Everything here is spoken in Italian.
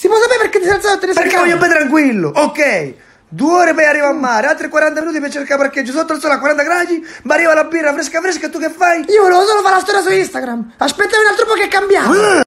Si può sapere perché ti sei alzato e te Perché voglio bere tranquillo, ok? Due ore poi arrivo a mare, altri 40 minuti per cercare parcheggio sotto il sole a 40 gradi, ma arriva la birra fresca fresca e tu che fai? Io volevo solo fare la storia su Instagram. Aspettami un altro po' che è cambiato. Eh.